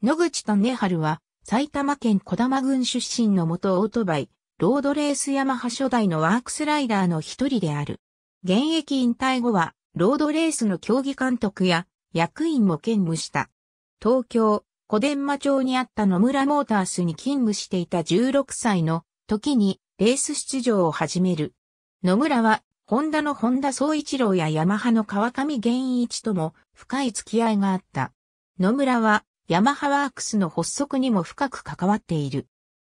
野口と根春は、埼玉県小玉郡出身の元オートバイ、ロードレース山派初代のワークスライダーの一人である。現役引退後は、ロードレースの競技監督や役員も兼務した。東京、小伝馬町にあった野村モータースに勤務していた16歳の時にレース出場を始める。野村は、ホンダの本田総一郎やヤマハの川上源一とも深い付き合いがあった。野村は、ヤマハワークスの発足にも深く関わっている。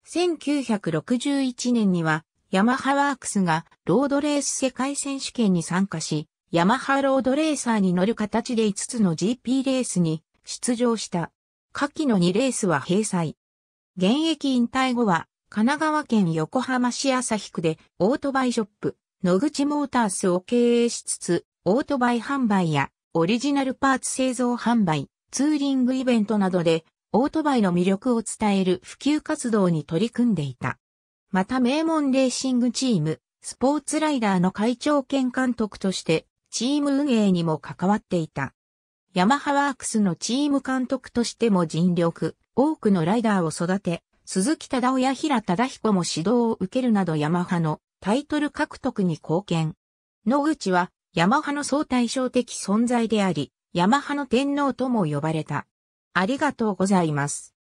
1961年には、ヤマハワークスがロードレース世界選手権に参加し、ヤマハロードレーサーに乗る形で5つの GP レースに出場した。下記の2レースは閉鎖。現役引退後は、神奈川県横浜市旭区でオートバイショップ、野口モータースを経営しつつ、オートバイ販売やオリジナルパーツ製造販売、ツーリングイベントなどで、オートバイの魅力を伝える普及活動に取り組んでいた。また名門レーシングチーム、スポーツライダーの会長兼監督として、チーム運営にも関わっていた。ヤマハワークスのチーム監督としても尽力、多くのライダーを育て、鈴木忠夫や平忠彦も指導を受けるなどヤマハのタイトル獲得に貢献。野口はヤマハの総対照的存在であり、ヤマハの天皇とも呼ばれた。ありがとうございます。